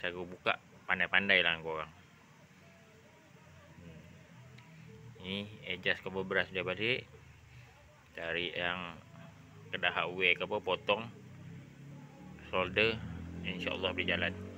cara buka pandai-pandai lah korang hmm. ni adjust cover brush sudah balik cari yang kedah hardware ke apa potong solder insyaAllah boleh jalan